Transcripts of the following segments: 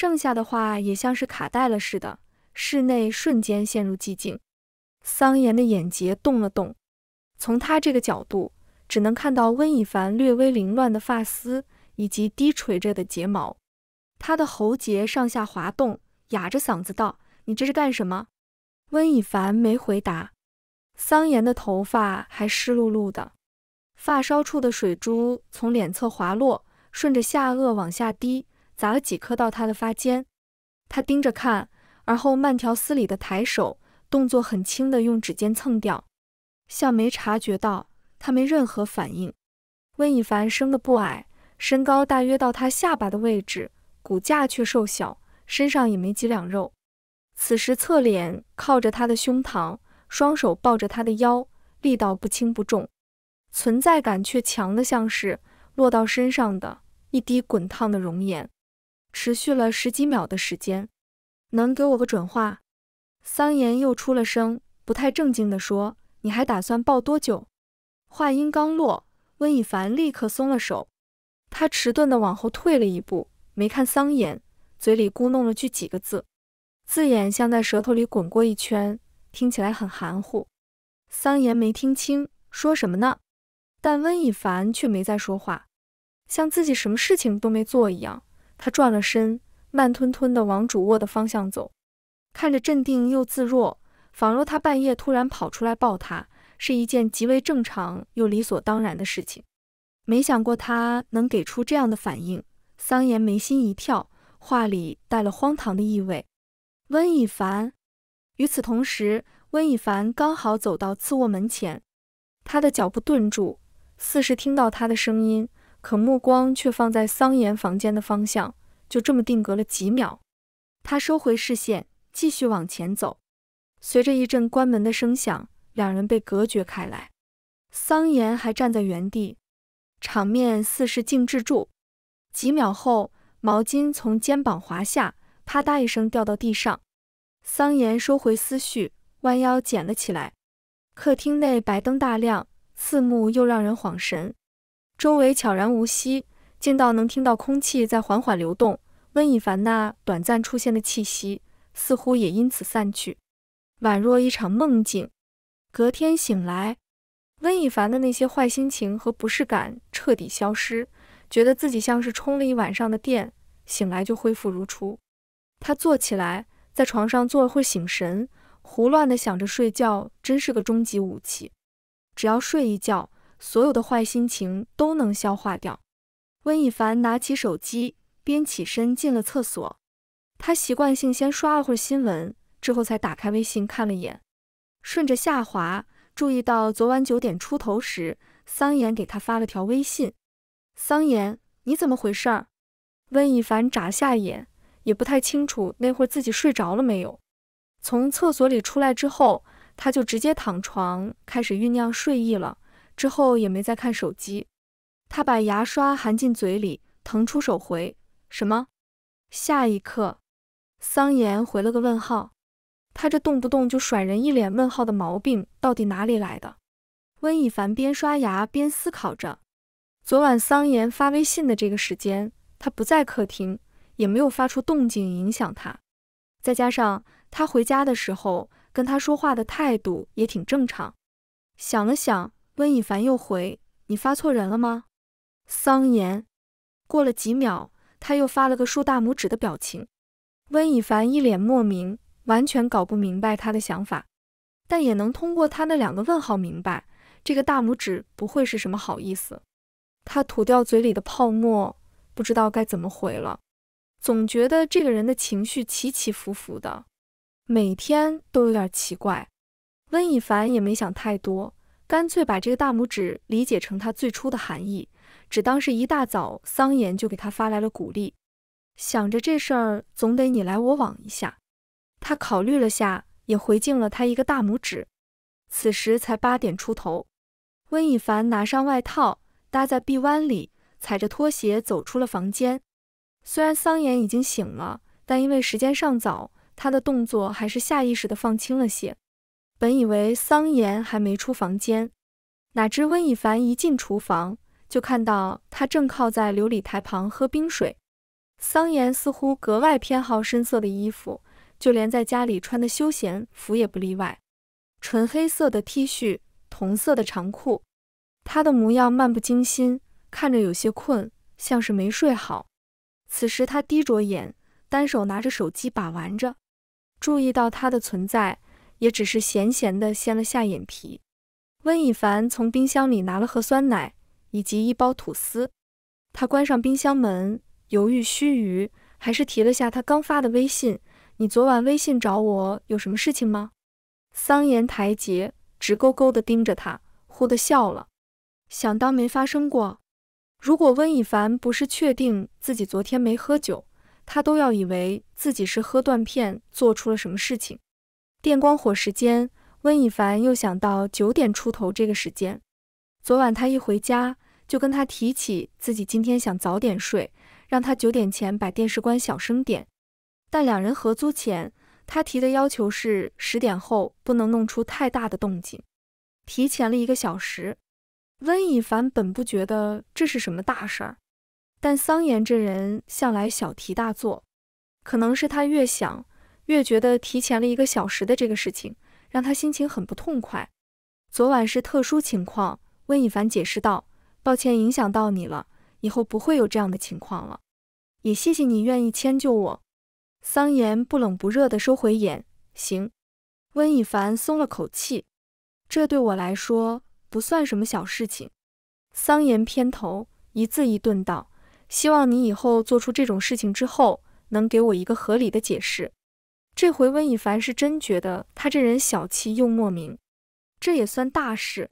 剩下的话也像是卡带了似的，室内瞬间陷入寂静。桑岩的眼睫动了动，从他这个角度，只能看到温以凡略微凌乱的发丝以及低垂着的睫毛。他的喉结上下滑动，哑着嗓子道：“你这是干什么？”温以凡没回答。桑岩的头发还湿漉漉的，发梢处的水珠从脸侧滑落，顺着下颚往下滴。砸了几颗到他的发尖，他盯着看，而后慢条斯理的抬手，动作很轻的用指尖蹭掉，像没察觉到，他没任何反应。温以凡生的不矮，身高大约到他下巴的位置，骨架却瘦小，身上也没几两肉。此时侧脸靠着他的胸膛，双手抱着他的腰，力道不轻不重，存在感却强的像是落到身上的一滴滚烫的熔岩。持续了十几秒的时间，能给我个准话？桑岩又出了声，不太正经的说：“你还打算抱多久？”话音刚落，温以凡立刻松了手，他迟钝的往后退了一步，没看桑岩，嘴里咕弄了句几个字，字眼像在舌头里滚过一圈，听起来很含糊。桑岩没听清说什么呢，但温以凡却没再说话，像自己什么事情都没做一样。他转了身，慢吞吞地往主卧的方向走，看着镇定又自若，仿若他半夜突然跑出来抱他，是一件极为正常又理所当然的事情。没想过他能给出这样的反应，桑延眉心一跳，话里带了荒唐的意味。温以凡，与此同时，温以凡刚好走到次卧门前，他的脚步顿住，似是听到他的声音。可目光却放在桑岩房间的方向，就这么定格了几秒。他收回视线，继续往前走。随着一阵关门的声响，两人被隔绝开来。桑岩还站在原地，场面似是静止住。几秒后，毛巾从肩膀滑下，啪嗒一声掉到地上。桑岩收回思绪，弯腰捡了起来。客厅内白灯大亮，刺目又让人恍神。周围悄然无息，静到能听到空气在缓缓流动。温以凡那短暂出现的气息，似乎也因此散去，宛若一场梦境。隔天醒来，温以凡的那些坏心情和不适感彻底消失，觉得自己像是充了一晚上的电，醒来就恢复如初。他坐起来，在床上坐了会醒神，胡乱的想着，睡觉真是个终极武器，只要睡一觉。所有的坏心情都能消化掉。温以凡拿起手机，边起身进了厕所。他习惯性先刷了会新闻，之后才打开微信看了眼。顺着下滑，注意到昨晚九点出头时，桑岩给他发了条微信：“桑岩，你怎么回事？”温以凡眨下眼，也不太清楚那会自己睡着了没有。从厕所里出来之后，他就直接躺床，开始酝酿睡意了。之后也没再看手机，他把牙刷含进嘴里，腾出手回什么？下一刻，桑延回了个问号。他这动不动就甩人一脸问号的毛病到底哪里来的？温以凡边刷牙边思考着，昨晚桑延发微信的这个时间，他不在客厅，也没有发出动静影响他，再加上他回家的时候跟他说话的态度也挺正常。想了想。温以凡又回：“你发错人了吗？”桑延。过了几秒，他又发了个竖大拇指的表情。温以凡一脸莫名，完全搞不明白他的想法，但也能通过他那两个问号明白，这个大拇指不会是什么好意思。他吐掉嘴里的泡沫，不知道该怎么回了。总觉得这个人的情绪起起伏伏的，每天都有点奇怪。温以凡也没想太多。干脆把这个大拇指理解成他最初的含义，只当是一大早桑岩就给他发来了鼓励。想着这事儿总得你来我往一下，他考虑了下，也回敬了他一个大拇指。此时才八点出头，温以凡拿上外套搭在臂弯里，踩着拖鞋走出了房间。虽然桑岩已经醒了，但因为时间尚早，他的动作还是下意识的放轻了些。本以为桑延还没出房间，哪知温以凡一进厨房就看到他正靠在琉璃台旁喝冰水。桑延似乎格外偏好深色的衣服，就连在家里穿的休闲服也不例外。纯黑色的 T 恤，同色的长裤。他的模样漫不经心，看着有些困，像是没睡好。此时他低着眼，单手拿着手机把玩着，注意到他的存在。也只是咸咸的掀了下眼皮。温以凡从冰箱里拿了盒酸奶以及一包吐司，他关上冰箱门，犹豫须臾，还是提了下他刚发的微信：“你昨晚微信找我，有什么事情吗？”桑延抬睫，直勾勾的盯着他，忽地笑了，想当没发生过。如果温以凡不是确定自己昨天没喝酒，他都要以为自己是喝断片做出了什么事情。电光火石间，温以凡又想到九点出头这个时间。昨晚他一回家就跟他提起自己今天想早点睡，让他九点前把电视关小声点。但两人合租前，他提的要求是十点后不能弄出太大的动静，提前了一个小时。温以凡本不觉得这是什么大事儿，但桑延这人向来小题大做，可能是他越想。越觉得提前了一个小时的这个事情让他心情很不痛快。昨晚是特殊情况，温以凡解释道：“抱歉，影响到你了，以后不会有这样的情况了。也谢谢你愿意迁就我。”桑言不冷不热的收回眼，行。温以凡松了口气，这对我来说不算什么小事情。桑言偏头，一字一顿道：“希望你以后做出这种事情之后，能给我一个合理的解释。”这回温以凡是真觉得他这人小气又莫名，这也算大事，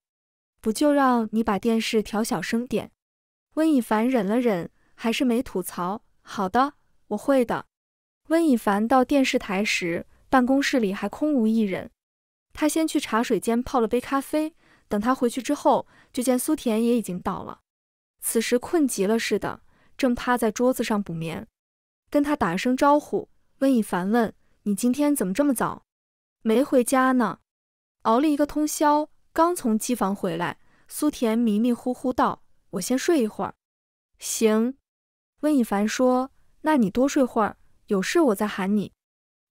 不就让你把电视调小声点？温以凡忍了忍，还是没吐槽。好的，我会的。温以凡到电视台时，办公室里还空无一人，他先去茶水间泡了杯咖啡。等他回去之后，就见苏甜也已经到了，此时困极了似的，正趴在桌子上补眠。跟他打声招呼，温以凡问。你今天怎么这么早？没回家呢？熬了一个通宵，刚从机房回来。苏田迷迷糊糊道：“我先睡一会儿。”行，温以凡说：“那你多睡会儿，有事我再喊你。”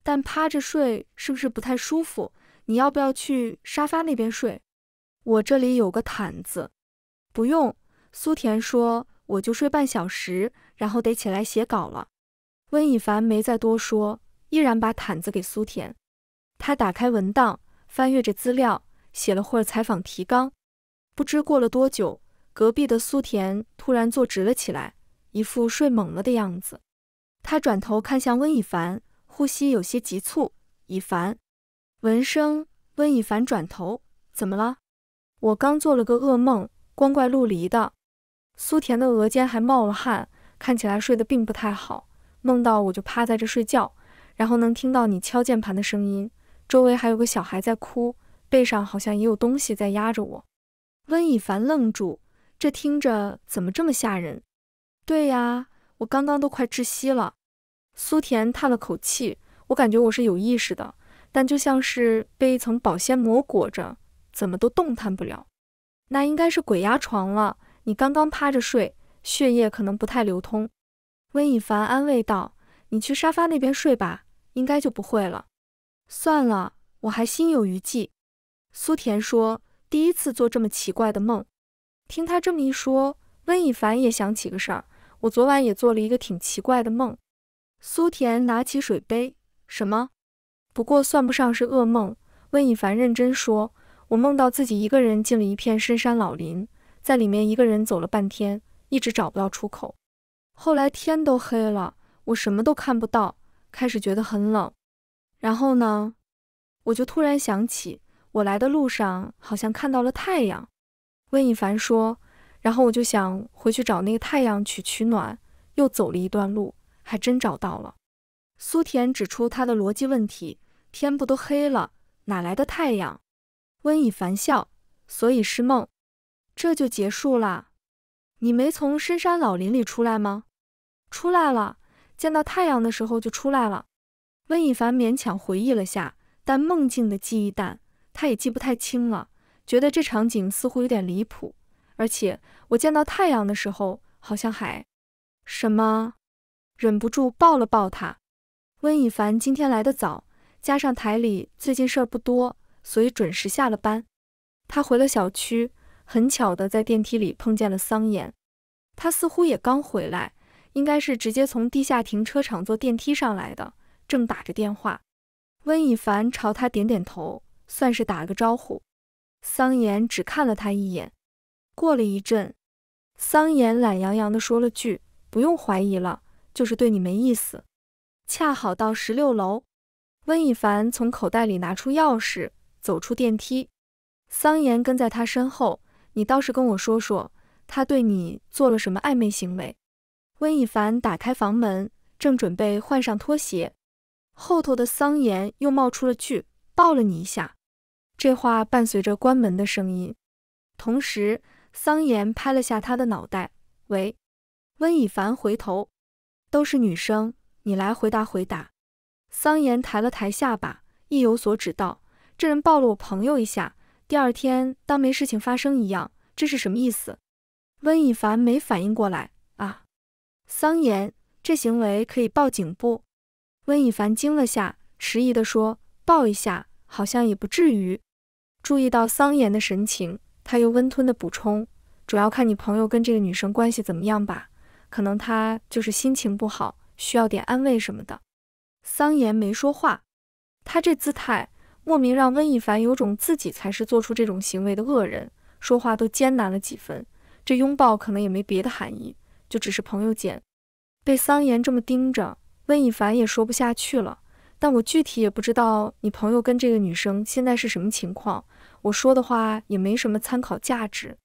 但趴着睡是不是不太舒服？你要不要去沙发那边睡？我这里有个毯子。不用，苏田说：“我就睡半小时，然后得起来写稿了。”温以凡没再多说。依然把毯子给苏田，他打开文档，翻阅着资料，写了会儿采访提纲。不知过了多久，隔壁的苏田突然坐直了起来，一副睡懵了的样子。他转头看向温以凡，呼吸有些急促。以凡，闻声，温以凡转头，怎么了？我刚做了个噩梦，光怪陆离的。苏田的额间还冒了汗，看起来睡得并不太好。梦到我就趴在这睡觉。然后能听到你敲键盘的声音，周围还有个小孩在哭，背上好像也有东西在压着我。温以凡愣住，这听着怎么这么吓人？对呀，我刚刚都快窒息了。苏甜叹了口气，我感觉我是有意识的，但就像是被一层保鲜膜裹着，怎么都动弹不了。那应该是鬼压床了，你刚刚趴着睡，血液可能不太流通。温以凡安慰道：“你去沙发那边睡吧。”应该就不会了。算了，我还心有余悸。苏田说：“第一次做这么奇怪的梦。”听他这么一说，温以凡也想起个事儿：“我昨晚也做了一个挺奇怪的梦。”苏田拿起水杯：“什么？不过算不上是噩梦。”温以凡认真说：“我梦到自己一个人进了一片深山老林，在里面一个人走了半天，一直找不到出口。后来天都黑了，我什么都看不到。”开始觉得很冷，然后呢，我就突然想起我来的路上好像看到了太阳。温以凡说，然后我就想回去找那个太阳取取暖，又走了一段路，还真找到了。苏甜指出他的逻辑问题：天不都黑了，哪来的太阳？温以凡笑，所以是梦。这就结束啦。你没从深山老林里出来吗？出来了。见到太阳的时候就出来了。温以凡勉强回忆了下，但梦境的记忆淡，他也记不太清了。觉得这场景似乎有点离谱，而且我见到太阳的时候好像还什么忍不住抱了抱他。温以凡今天来的早，加上台里最近事儿不多，所以准时下了班。他回了小区，很巧的在电梯里碰见了桑延，他似乎也刚回来。应该是直接从地下停车场坐电梯上来的，正打着电话，温以凡朝他点点头，算是打了个招呼。桑岩只看了他一眼。过了一阵，桑岩懒洋洋地说了句：“不用怀疑了，就是对你没意思。”恰好到十六楼，温以凡从口袋里拿出钥匙，走出电梯。桑岩跟在他身后：“你倒是跟我说说，他对你做了什么暧昧行为？”温以凡打开房门，正准备换上拖鞋，后头的桑岩又冒出了句：“抱了你一下。”这话伴随着关门的声音，同时桑岩拍了下他的脑袋：“喂！”温以凡回头，都是女生，你来回答回答。桑岩抬了抬下巴，意有所指道：“这人抱了我朋友一下，第二天当没事情发生一样，这是什么意思？”温以凡没反应过来。桑岩，这行为可以报警不？温以凡惊了下，迟疑的说：“报一下，好像也不至于。”注意到桑岩的神情，他又温吞的补充：“主要看你朋友跟这个女生关系怎么样吧，可能她就是心情不好，需要点安慰什么的。”桑岩没说话，他这姿态莫名让温以凡有种自己才是做出这种行为的恶人，说话都艰难了几分。这拥抱可能也没别的含义。就只是朋友间，被桑岩这么盯着，温以凡也说不下去了。但我具体也不知道你朋友跟这个女生现在是什么情况，我说的话也没什么参考价值。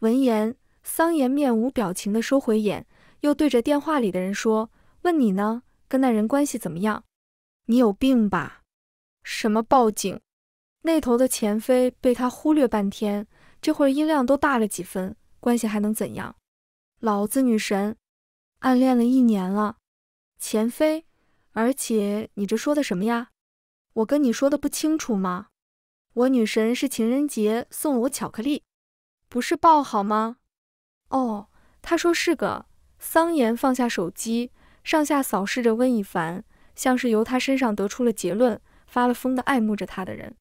闻言，桑岩面无表情地收回眼，又对着电话里的人说：“问你呢，跟那人关系怎么样？你有病吧？什么报警？那头的钱飞被他忽略半天，这会儿音量都大了几分，关系还能怎样？”老子女神暗恋了一年了，前飞，而且你这说的什么呀？我跟你说的不清楚吗？我女神是情人节送了我巧克力，不是抱好吗？哦，他说是个桑延放下手机，上下扫视着温以凡，像是由他身上得出了结论，发了疯的爱慕着他的人。